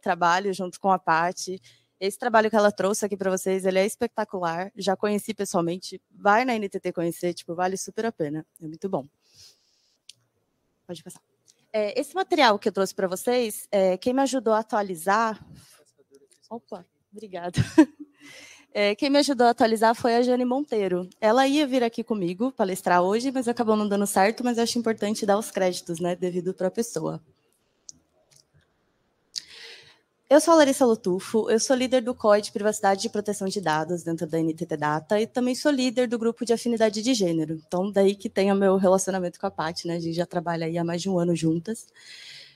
Trabalho junto com a Paty. Esse trabalho que ela trouxe aqui para vocês, ele é espetacular. Já conheci pessoalmente. Vai na NTT conhecer, tipo, vale super a pena. É muito bom. Pode passar. É, esse material que eu trouxe para vocês, é, quem me ajudou a atualizar. Opa, obrigada. É, quem me ajudou a atualizar foi a Jane Monteiro. Ela ia vir aqui comigo palestrar hoje, mas acabou não dando certo, mas acho importante dar os créditos, né, devido para a pessoa. Eu sou a Larissa Lotufo, eu sou líder do COI de Privacidade e Proteção de Dados dentro da NTT Data e também sou líder do grupo de afinidade de gênero. Então, daí que tem o meu relacionamento com a Paty, né? A gente já trabalha aí há mais de um ano juntas.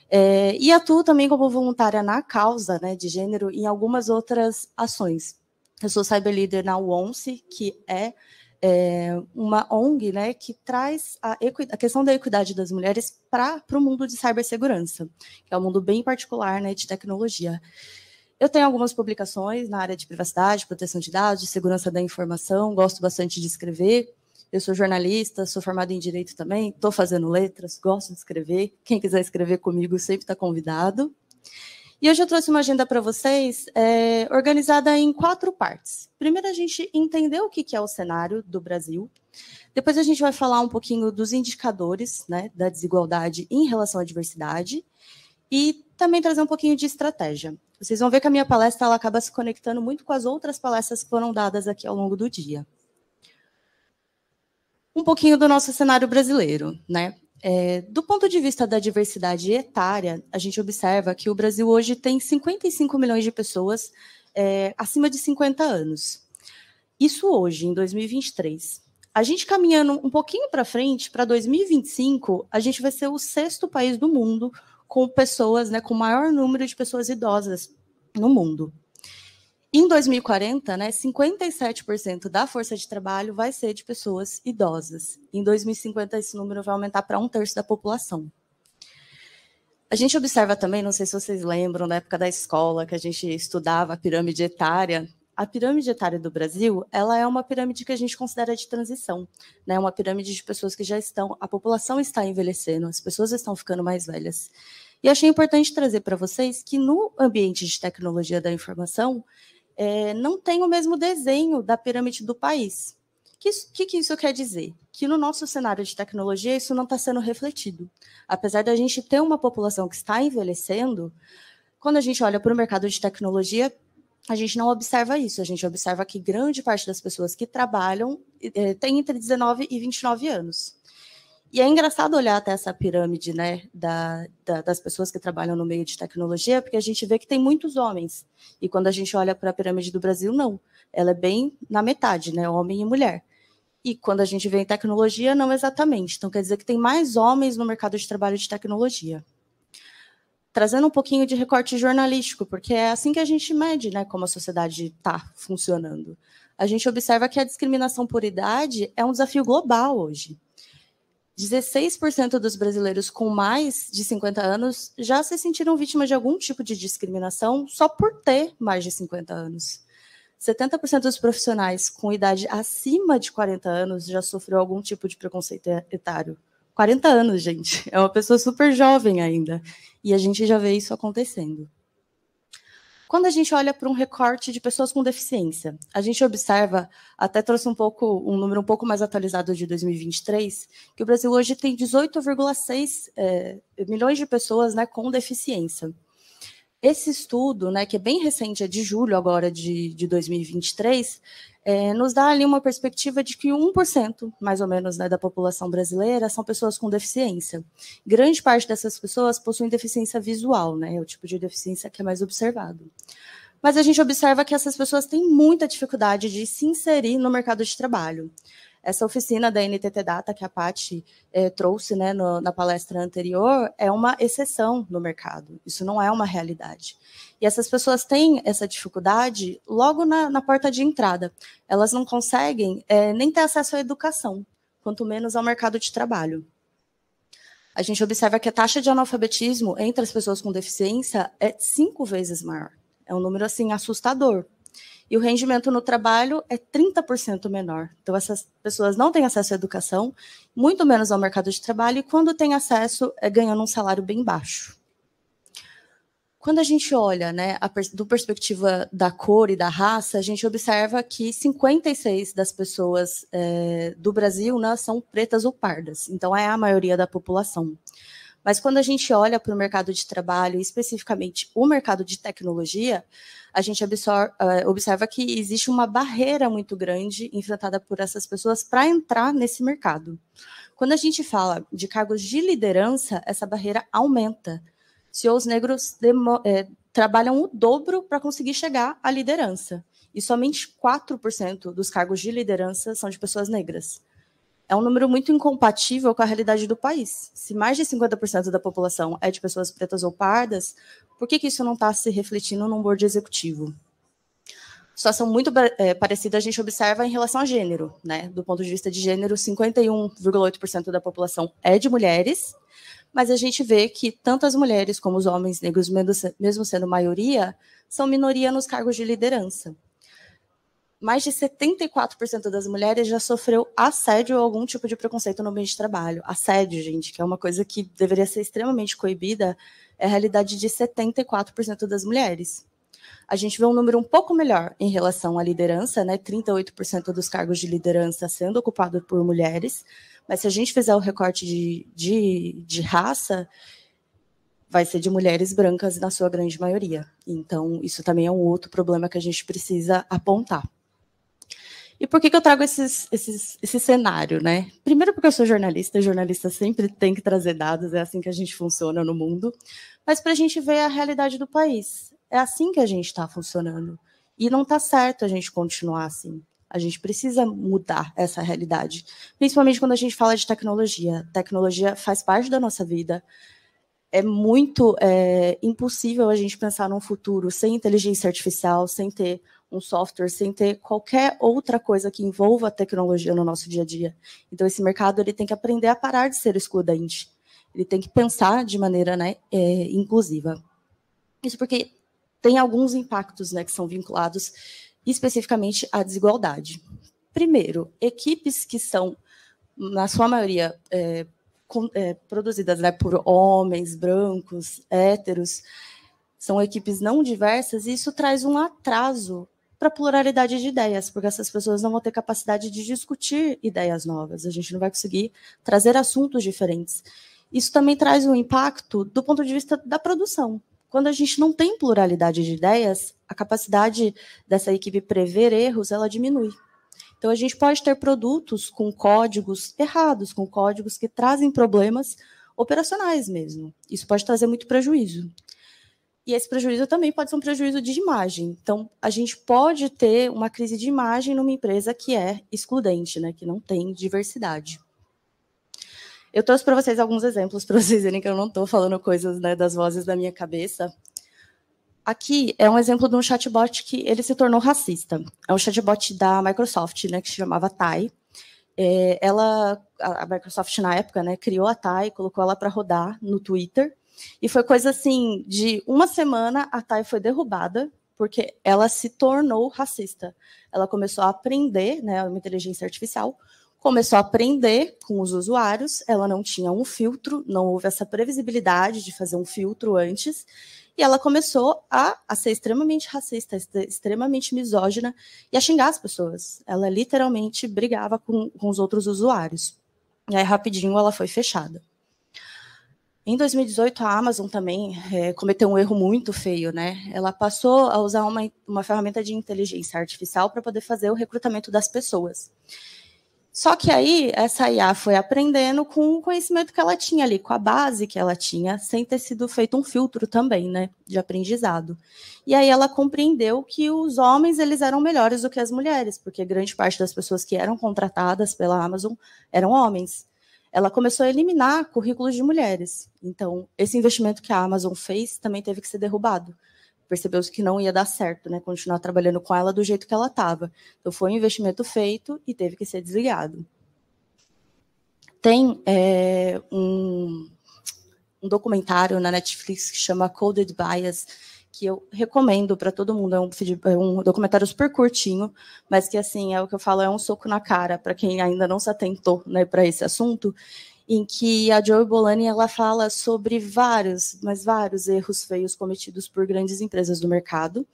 É, e atuo também como voluntária na causa né, de gênero em algumas outras ações, eu sou cyber leader na ONCE, que é, é, uma ONG né, que traz a, a questão da equidade das mulheres para o mundo de cibersegurança, que é um mundo bem particular né, de tecnologia. Eu tenho algumas publicações na área de privacidade, proteção de dados, segurança da informação, gosto bastante de escrever. Eu sou jornalista, sou formada em direito também, estou fazendo letras, gosto de escrever. Quem quiser escrever comigo sempre está convidado. E hoje eu trouxe uma agenda para vocês é, organizada em quatro partes. Primeiro, a gente entender o que é o cenário do Brasil. Depois, a gente vai falar um pouquinho dos indicadores né, da desigualdade em relação à diversidade. E também trazer um pouquinho de estratégia. Vocês vão ver que a minha palestra ela acaba se conectando muito com as outras palestras que foram dadas aqui ao longo do dia. Um pouquinho do nosso cenário brasileiro, né? É, do ponto de vista da diversidade etária, a gente observa que o Brasil hoje tem 55 milhões de pessoas é, acima de 50 anos. Isso hoje, em 2023. A gente caminhando um pouquinho para frente, para 2025, a gente vai ser o sexto país do mundo com pessoas, né, com o maior número de pessoas idosas no mundo. Em 2040, né, 57% da força de trabalho vai ser de pessoas idosas. Em 2050, esse número vai aumentar para um terço da população. A gente observa também, não sei se vocês lembram, na época da escola, que a gente estudava a pirâmide etária. A pirâmide etária do Brasil, ela é uma pirâmide que a gente considera de transição, né? Uma pirâmide de pessoas que já estão, a população está envelhecendo, as pessoas estão ficando mais velhas. E achei importante trazer para vocês que no ambiente de tecnologia da informação, é, não tem o mesmo desenho da pirâmide do país. O que, que, que isso quer dizer? Que no nosso cenário de tecnologia isso não está sendo refletido. Apesar da gente ter uma população que está envelhecendo, quando a gente olha para o mercado de tecnologia, a gente não observa isso. A gente observa que grande parte das pessoas que trabalham é, tem entre 19 e 29 anos. E é engraçado olhar até essa pirâmide né, da, da, das pessoas que trabalham no meio de tecnologia, porque a gente vê que tem muitos homens. E quando a gente olha para a pirâmide do Brasil, não. Ela é bem na metade, né, homem e mulher. E quando a gente vê em tecnologia, não exatamente. Então, quer dizer que tem mais homens no mercado de trabalho de tecnologia trazendo um pouquinho de recorte jornalístico, porque é assim que a gente mede né, como a sociedade está funcionando. A gente observa que a discriminação por idade é um desafio global hoje. 16% dos brasileiros com mais de 50 anos já se sentiram vítimas de algum tipo de discriminação só por ter mais de 50 anos. 70% dos profissionais com idade acima de 40 anos já sofreu algum tipo de preconceito etário. 40 anos, gente, é uma pessoa super jovem ainda. E a gente já vê isso acontecendo. Quando a gente olha para um recorte de pessoas com deficiência, a gente observa, até trouxe um pouco um número um pouco mais atualizado de 2023, que o Brasil hoje tem 18,6 é, eh, milhões de pessoas né, com deficiência. Esse estudo, né, que é bem recente, é de julho agora de, de 2023, é, nos dá ali uma perspectiva de que 1%, mais ou menos, né, da população brasileira são pessoas com deficiência. Grande parte dessas pessoas possuem deficiência visual, né, é o tipo de deficiência que é mais observado. Mas a gente observa que essas pessoas têm muita dificuldade de se inserir no mercado de trabalho. Essa oficina da NTT Data que a Paty é, trouxe né, no, na palestra anterior é uma exceção no mercado. Isso não é uma realidade. E essas pessoas têm essa dificuldade logo na, na porta de entrada. Elas não conseguem é, nem ter acesso à educação, quanto menos ao mercado de trabalho a gente observa que a taxa de analfabetismo entre as pessoas com deficiência é cinco vezes maior. É um número assim assustador e o rendimento no trabalho é 30% menor. Então, essas pessoas não têm acesso à educação, muito menos ao mercado de trabalho, e quando têm acesso, é ganhando um salário bem baixo. Quando a gente olha né, a, do perspectiva da cor e da raça, a gente observa que 56 das pessoas é, do Brasil né, são pretas ou pardas, então é a maioria da população. Mas quando a gente olha para o mercado de trabalho, especificamente o mercado de tecnologia, a gente eh, observa que existe uma barreira muito grande enfrentada por essas pessoas para entrar nesse mercado. Quando a gente fala de cargos de liderança, essa barreira aumenta. os negros demo, é, trabalham o dobro para conseguir chegar à liderança. E somente 4% dos cargos de liderança são de pessoas negras é um número muito incompatível com a realidade do país. Se mais de 50% da população é de pessoas pretas ou pardas, por que, que isso não está se refletindo num board executivo? Situação muito é, parecida a gente observa em relação a gênero. Né? Do ponto de vista de gênero, 51,8% da população é de mulheres, mas a gente vê que tanto as mulheres como os homens negros, mesmo sendo maioria, são minoria nos cargos de liderança mais de 74% das mulheres já sofreu assédio ou algum tipo de preconceito no ambiente de trabalho. Assédio, gente, que é uma coisa que deveria ser extremamente coibida, é a realidade de 74% das mulheres. A gente vê um número um pouco melhor em relação à liderança, né? 38% dos cargos de liderança sendo ocupados por mulheres. Mas se a gente fizer o recorte de, de, de raça, vai ser de mulheres brancas na sua grande maioria. Então, isso também é um outro problema que a gente precisa apontar. E por que, que eu trago esses, esses, esse cenário, né? Primeiro porque eu sou jornalista, e jornalista sempre tem que trazer dados, é assim que a gente funciona no mundo, mas para a gente ver a realidade do país. É assim que a gente está funcionando. E não está certo a gente continuar assim. A gente precisa mudar essa realidade, principalmente quando a gente fala de tecnologia. Tecnologia faz parte da nossa vida. É muito é, impossível a gente pensar num futuro sem inteligência artificial, sem ter um software, sem ter qualquer outra coisa que envolva tecnologia no nosso dia a dia. Então, esse mercado ele tem que aprender a parar de ser excludente. Ele tem que pensar de maneira né, é, inclusiva. Isso porque tem alguns impactos né, que são vinculados especificamente à desigualdade. Primeiro, equipes que são, na sua maioria, é, com, é, produzidas né, por homens, brancos, héteros, são equipes não diversas, e isso traz um atraso para pluralidade de ideias, porque essas pessoas não vão ter capacidade de discutir ideias novas, a gente não vai conseguir trazer assuntos diferentes. Isso também traz um impacto do ponto de vista da produção. Quando a gente não tem pluralidade de ideias, a capacidade dessa equipe prever erros, ela diminui. Então a gente pode ter produtos com códigos errados, com códigos que trazem problemas operacionais mesmo. Isso pode trazer muito prejuízo. E esse prejuízo também pode ser um prejuízo de imagem. Então, a gente pode ter uma crise de imagem numa empresa que é excludente, né, que não tem diversidade. Eu trouxe para vocês alguns exemplos para vocês verem que eu não estou falando coisas né, das vozes da minha cabeça. Aqui é um exemplo de um chatbot que ele se tornou racista. É um chatbot da Microsoft, né, que se chamava Thai. É, ela, a Microsoft na época, né, criou a Tai, colocou ela para rodar no Twitter e foi coisa assim, de uma semana a Thay foi derrubada, porque ela se tornou racista. Ela começou a aprender, né, uma inteligência artificial, começou a aprender com os usuários, ela não tinha um filtro, não houve essa previsibilidade de fazer um filtro antes, e ela começou a, a ser extremamente racista, extremamente misógina e a xingar as pessoas. Ela literalmente brigava com, com os outros usuários. E aí, rapidinho, ela foi fechada. Em 2018, a Amazon também é, cometeu um erro muito feio, né? Ela passou a usar uma, uma ferramenta de inteligência artificial para poder fazer o recrutamento das pessoas. Só que aí, essa IA foi aprendendo com o conhecimento que ela tinha ali, com a base que ela tinha, sem ter sido feito um filtro também, né, de aprendizado. E aí ela compreendeu que os homens, eles eram melhores do que as mulheres, porque grande parte das pessoas que eram contratadas pela Amazon eram homens ela começou a eliminar currículos de mulheres. Então, esse investimento que a Amazon fez também teve que ser derrubado. Percebeu-se que não ia dar certo, né? Continuar trabalhando com ela do jeito que ela estava. Então, foi um investimento feito e teve que ser desligado. Tem é, um, um documentário na Netflix que chama Coded Bias, que eu recomendo para todo mundo. É um, é um, documentário super curtinho, mas que, assim, é o que eu falo, é um soco na cara para quem ainda não se atentou né, para esse assunto, em que a Joey Bolani ela fala sobre vários, mas vários erros feios cometidos por grandes empresas do mercado.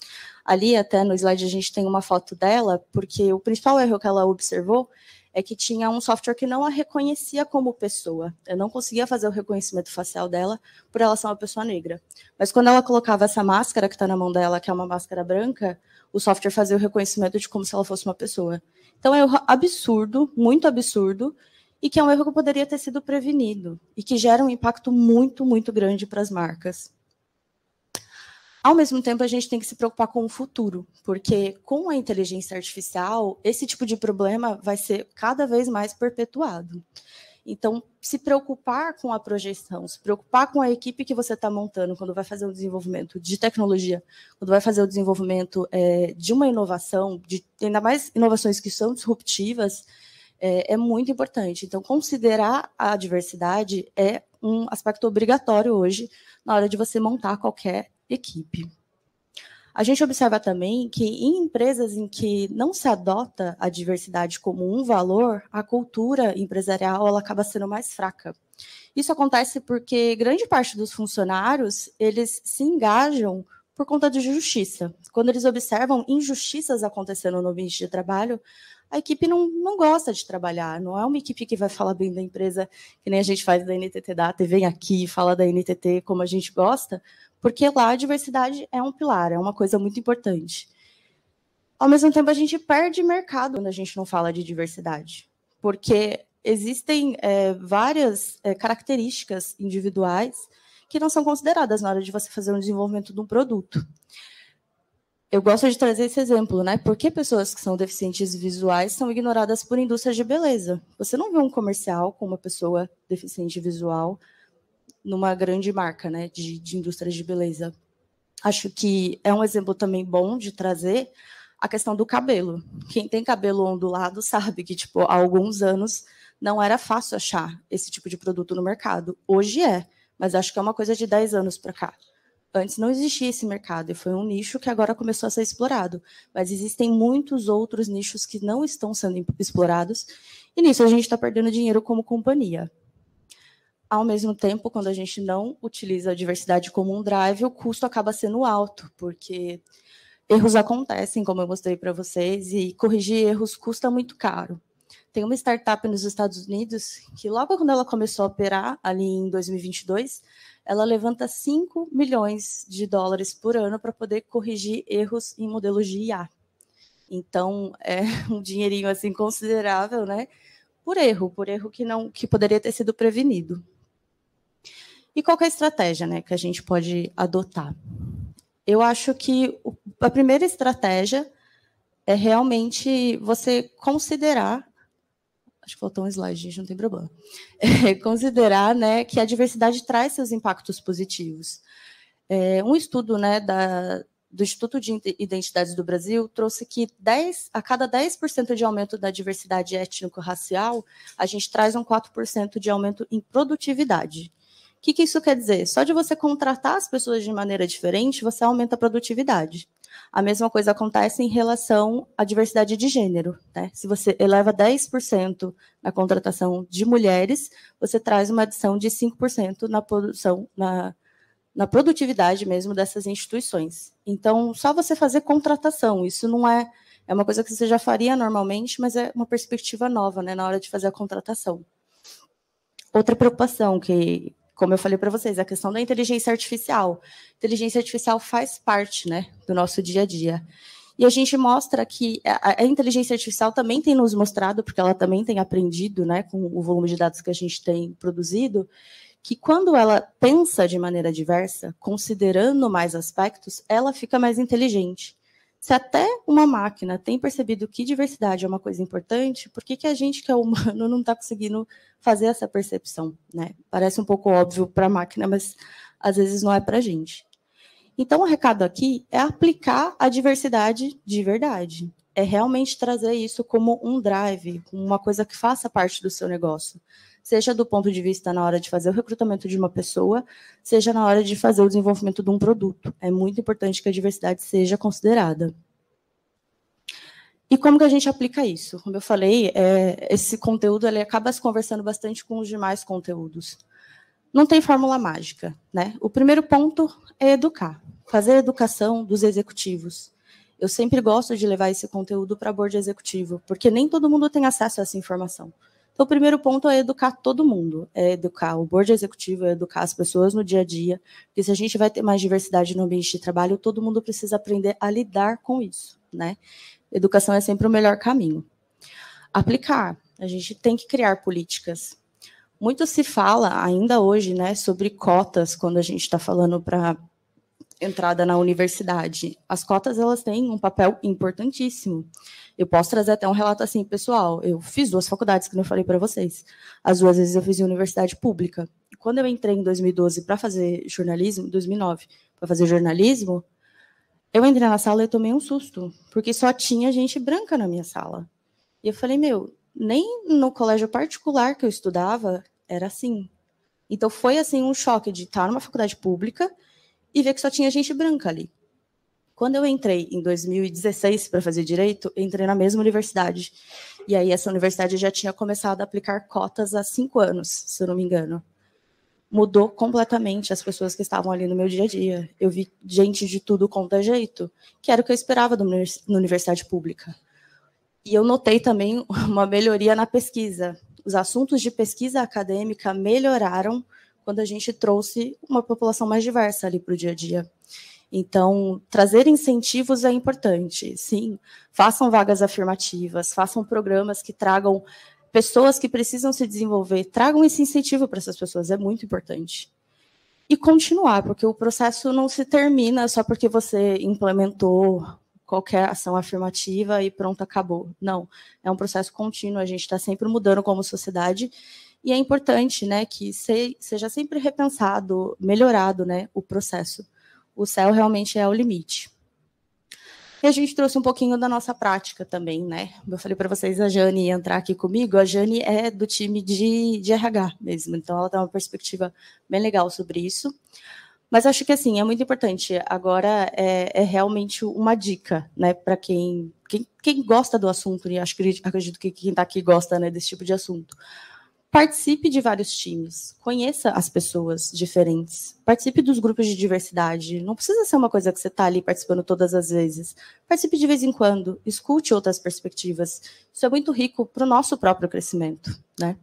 Ali, até no slide, a gente tem uma foto dela, porque o principal erro que ela observou é que tinha um software que não a reconhecia como pessoa. Eu não conseguia fazer o reconhecimento facial dela por ela ser uma pessoa negra. Mas quando ela colocava essa máscara que está na mão dela, que é uma máscara branca, o software fazia o reconhecimento de como se ela fosse uma pessoa. Então é um absurdo, muito absurdo, e que é um erro que poderia ter sido prevenido e que gera um impacto muito, muito grande para as marcas. Ao mesmo tempo, a gente tem que se preocupar com o futuro, porque com a inteligência artificial, esse tipo de problema vai ser cada vez mais perpetuado. Então, se preocupar com a projeção, se preocupar com a equipe que você está montando quando vai fazer o desenvolvimento de tecnologia, quando vai fazer o desenvolvimento é, de uma inovação, de, ainda mais inovações que são disruptivas, é, é muito importante. Então, considerar a diversidade é um aspecto obrigatório hoje na hora de você montar qualquer equipe. A gente observa também que em empresas em que não se adota a diversidade como um valor, a cultura empresarial ela acaba sendo mais fraca. Isso acontece porque grande parte dos funcionários eles se engajam por conta de justiça. Quando eles observam injustiças acontecendo no ambiente de trabalho, a equipe não, não gosta de trabalhar, não é uma equipe que vai falar bem da empresa, que nem a gente faz da NTT Data, e vem aqui e fala da NTT como a gente gosta, porque lá a diversidade é um pilar, é uma coisa muito importante. Ao mesmo tempo, a gente perde mercado quando a gente não fala de diversidade, porque existem é, várias é, características individuais que não são consideradas na hora de você fazer um desenvolvimento de um produto eu gosto de trazer esse exemplo, né? Por que pessoas que são deficientes visuais são ignoradas por indústrias de beleza? Você não vê um comercial com uma pessoa deficiente visual numa grande marca, né, de, de indústrias de beleza. Acho que é um exemplo também bom de trazer a questão do cabelo. Quem tem cabelo ondulado sabe que, tipo, há alguns anos não era fácil achar esse tipo de produto no mercado. Hoje é, mas acho que é uma coisa de 10 anos para cá. Antes não existia esse mercado e foi um nicho que agora começou a ser explorado, mas existem muitos outros nichos que não estão sendo explorados e nisso a gente está perdendo dinheiro como companhia. Ao mesmo tempo, quando a gente não utiliza a diversidade como um drive, o custo acaba sendo alto, porque erros acontecem, como eu mostrei para vocês, e corrigir erros custa muito caro. Tem uma startup nos Estados Unidos que, logo quando ela começou a operar, ali em 2022, ela levanta 5 milhões de dólares por ano para poder corrigir erros em modelos de IA. Então, é um dinheirinho assim considerável, né? Por erro, por erro que não que poderia ter sido prevenido. E qual é a estratégia, né, que a gente pode adotar? Eu acho que a primeira estratégia é realmente você considerar acho que faltou um slide, gente, não tem problema. É, considerar né, que a diversidade traz seus impactos positivos. É, um estudo né, da, do Instituto de Identidades do Brasil trouxe que 10, a cada 10% de aumento da diversidade étnico-racial, a gente traz um 4% de aumento em produtividade. O que, que isso quer dizer? Só de você contratar as pessoas de maneira diferente, você aumenta a produtividade. A mesma coisa acontece em relação à diversidade de gênero. Né? Se você eleva 10% na contratação de mulheres, você traz uma adição de 5% na produção, na, na produtividade mesmo dessas instituições. Então, só você fazer contratação, isso não é. É uma coisa que você já faria normalmente, mas é uma perspectiva nova né, na hora de fazer a contratação. Outra preocupação que, como eu falei para vocês, a questão da inteligência artificial. A inteligência artificial faz parte né, do nosso dia a dia. E a gente mostra que a, a, inteligência artificial também tem nos mostrado, porque ela também tem aprendido né, com o volume de dados que a gente tem produzido, que quando ela pensa de maneira diversa, considerando mais aspectos, ela fica mais inteligente. Se até uma máquina tem percebido que diversidade é uma coisa importante, por que, que a gente que é humano não está conseguindo fazer essa percepção? Né? Parece um pouco óbvio para a máquina, mas às vezes não é para a gente. Então, o recado aqui é aplicar a diversidade de verdade. É realmente trazer isso como um drive, uma coisa que faça parte do seu negócio seja do ponto de vista na hora de fazer o recrutamento de uma pessoa, seja na hora de fazer o desenvolvimento de um produto. É muito importante que a diversidade seja considerada. E como que a gente aplica isso? Como eu falei, é, esse conteúdo ele acaba se conversando bastante com os demais conteúdos. Não tem fórmula mágica, né? O primeiro ponto é educar, fazer a educação dos executivos. Eu sempre gosto de levar esse conteúdo para board executivo, porque nem todo mundo tem acesso a essa informação. Então, o primeiro ponto é educar todo mundo, é educar o board executivo, é educar as pessoas no dia a dia, porque se a gente vai ter mais diversidade no ambiente de trabalho, todo mundo precisa aprender a lidar com isso, né? Educação é sempre o melhor caminho. Aplicar. A gente tem que criar políticas. Muito se fala ainda hoje, né, sobre cotas quando a gente está falando para entrada na universidade. As cotas elas têm um papel importantíssimo. Eu posso trazer até um relato assim, pessoal. Eu fiz duas faculdades que eu falei para vocês. As duas vezes eu fiz em universidade pública. quando eu entrei em 2012 para fazer jornalismo, 2009, para fazer jornalismo, eu entrei na sala e tomei um susto, porque só tinha gente branca na minha sala. E eu falei, meu, nem no colégio particular que eu estudava era assim. Então foi assim um choque de estar numa faculdade pública e ver que só tinha gente branca ali. Quando eu entrei em 2016 para fazer direito, entrei na mesma universidade. E aí essa universidade já tinha começado a aplicar cotas há cinco anos, se eu não me engano. Mudou completamente as pessoas que estavam ali no meu dia a dia. Eu vi gente de tudo conta é jeito, que era o que eu esperava na universidade pública. E eu notei também uma melhoria na pesquisa. Os assuntos de pesquisa acadêmica melhoraram quando a gente trouxe uma população mais diversa ali para o dia a dia. Então, trazer incentivos é importante, sim. Façam vagas afirmativas, façam programas que tragam pessoas que precisam se desenvolver, tragam esse incentivo para essas pessoas, é muito importante. E continuar, porque o processo não se termina só porque você implementou qualquer ação afirmativa e pronto, acabou. Não, é um processo contínuo, a gente está sempre mudando como sociedade e é importante né, que se, seja sempre repensado, melhorado né, o processo. O céu realmente é o limite. E a gente trouxe um pouquinho da nossa prática também, né? Eu falei para vocês, a Jane entrar aqui comigo. A Jane é do time de, de RH mesmo, então ela tem uma perspectiva bem legal sobre isso. Mas acho que assim é muito importante. Agora é, é realmente uma dica, né, para quem, quem, quem gosta do assunto e acho que acredito que quem está aqui gosta, né, desse tipo de assunto participe de vários times, conheça as pessoas diferentes, participe dos grupos de diversidade. Não precisa ser uma coisa que você está ali participando todas as vezes. Participe de vez em quando, escute outras perspectivas. Isso é muito rico para o nosso próprio crescimento, né?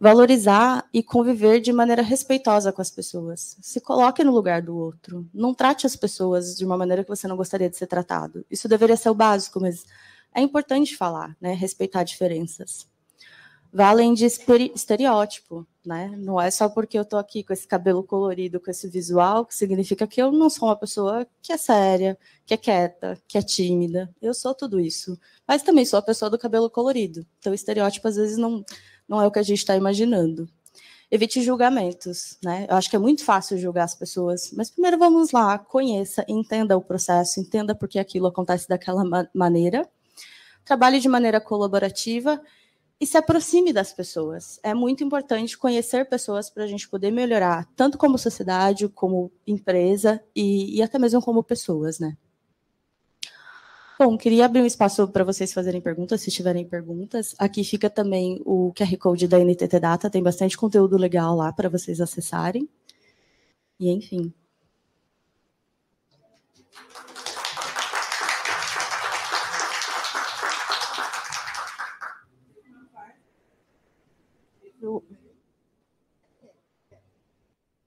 Valorizar e conviver de maneira respeitosa com as pessoas. Se coloque no lugar do outro. Não trate as pessoas de uma maneira que você não gostaria de ser tratado. Isso deveria ser o básico, mas é importante falar, né? Respeitar diferenças vai além de estereótipo, né? Não é só porque eu tô aqui com esse cabelo colorido, com esse visual, que significa que eu não sou uma pessoa que é séria, que é quieta, que é tímida. Eu sou tudo isso. Mas também sou a pessoa do cabelo colorido. Então, estereótipo às vezes não, não é o que a gente está imaginando. Evite julgamentos, né? Eu acho que é muito fácil julgar as pessoas, mas primeiro vamos lá, conheça, entenda o processo, entenda por que aquilo acontece daquela ma maneira. Trabalhe de maneira colaborativa e se aproxime das pessoas. É muito importante conhecer pessoas para a gente poder melhorar, tanto como sociedade, como empresa e, e até mesmo como pessoas, né? Bom, queria abrir um espaço para vocês fazerem perguntas, se tiverem perguntas. Aqui fica também o QR Code da NTT Data, tem bastante conteúdo legal lá para vocês acessarem. E enfim.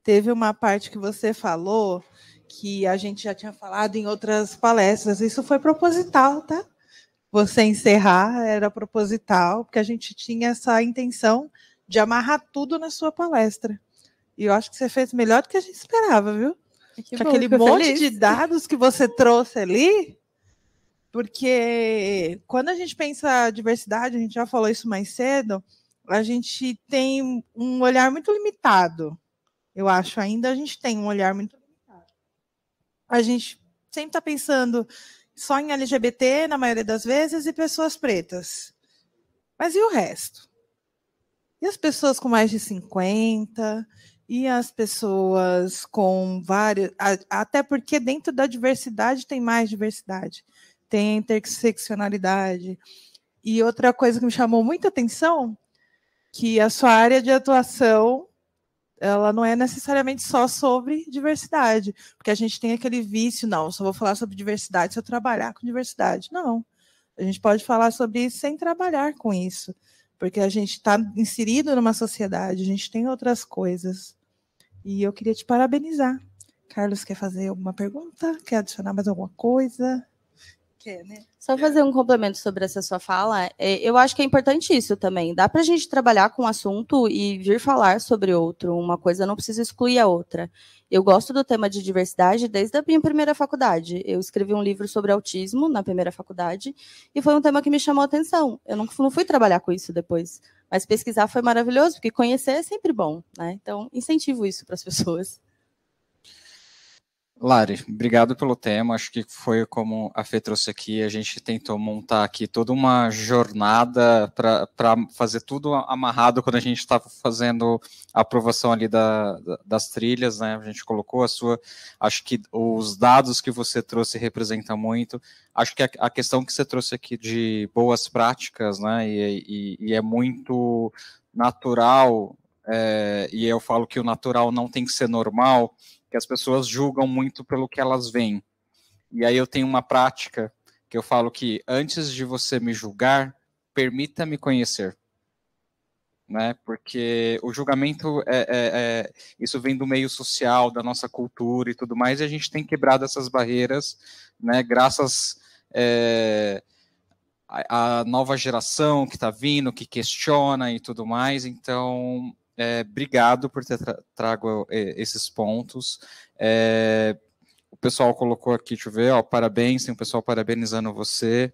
teve uma parte que você falou que a gente já tinha falado em outras palestras. Isso foi proposital, tá? Você encerrar era proposital, porque a gente tinha essa intenção de amarrar tudo na sua palestra. E eu acho que você fez melhor do que a gente esperava, viu? Que bom, aquele monte feliz. de dados que você trouxe ali, porque quando a gente pensa diversidade, a gente já falou isso mais cedo, a gente tem um olhar muito limitado eu acho ainda a gente tem um olhar muito limitado. A gente sempre está pensando só em LGBT, na maioria das vezes, e pessoas pretas. Mas e o resto? E as pessoas com mais de 50? E as pessoas com vários. Até porque dentro da diversidade tem mais diversidade, tem interseccionalidade. E outra coisa que me chamou muita atenção, que a sua área de atuação ela não é necessariamente só sobre diversidade, porque a gente tem aquele vício, não, só vou falar sobre diversidade se eu trabalhar com diversidade. Não. A gente pode falar sobre isso sem trabalhar com isso, porque a gente está inserido numa sociedade, a gente tem outras coisas. E eu queria te parabenizar. Carlos quer fazer alguma pergunta? Quer adicionar mais alguma coisa? quer, né? Só fazer um complemento sobre essa sua fala, é, eu acho que é importante isso também. Dá para a gente trabalhar com um assunto e vir falar sobre outro. Uma coisa não precisa excluir a outra. Eu gosto do tema de diversidade desde a minha primeira faculdade. Eu escrevi um livro sobre autismo na primeira faculdade e foi um tema que me chamou a atenção. Eu não, não fui trabalhar com isso depois, mas pesquisar foi maravilhoso, porque conhecer é sempre bom, né? Então, incentivo isso para as pessoas. Lari, obrigado pelo tema. Acho que foi como a Fê trouxe aqui, a gente tentou montar aqui toda uma jornada para fazer tudo amarrado quando a gente estava fazendo a aprovação ali da, das trilhas, né? A gente colocou a sua. Acho que os dados que você trouxe representam muito. Acho que a, a questão que você trouxe aqui de boas práticas, né? e, e, e é muito natural é, e eu falo que o natural não tem que ser normal, que as pessoas julgam muito pelo que elas veem. E aí eu tenho uma prática que eu falo que antes de você me julgar, permita-me conhecer. Né? Porque o julgamento é, é, é, isso vem do meio social, da nossa cultura e tudo mais, e a gente tem quebrado essas barreiras, né? Graças é, à nova geração que está vindo, que questiona e tudo mais. Então, é, obrigado por ter tra trago é, esses pontos. É, o pessoal colocou aqui, deixa eu ver, ó, parabéns, tem o um pessoal parabenizando você.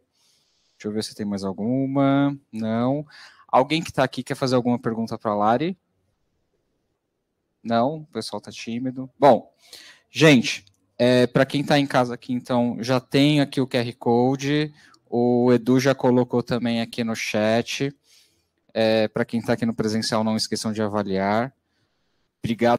Deixa eu ver se tem mais alguma. Não. Alguém que está aqui quer fazer alguma pergunta para a Lari? Não, o pessoal está tímido. Bom, gente, é, para quem está em casa aqui, então, já tem aqui o QR Code. O Edu já colocou também aqui no chat. É, Para quem está aqui no presencial, não esqueçam de avaliar. Obrigado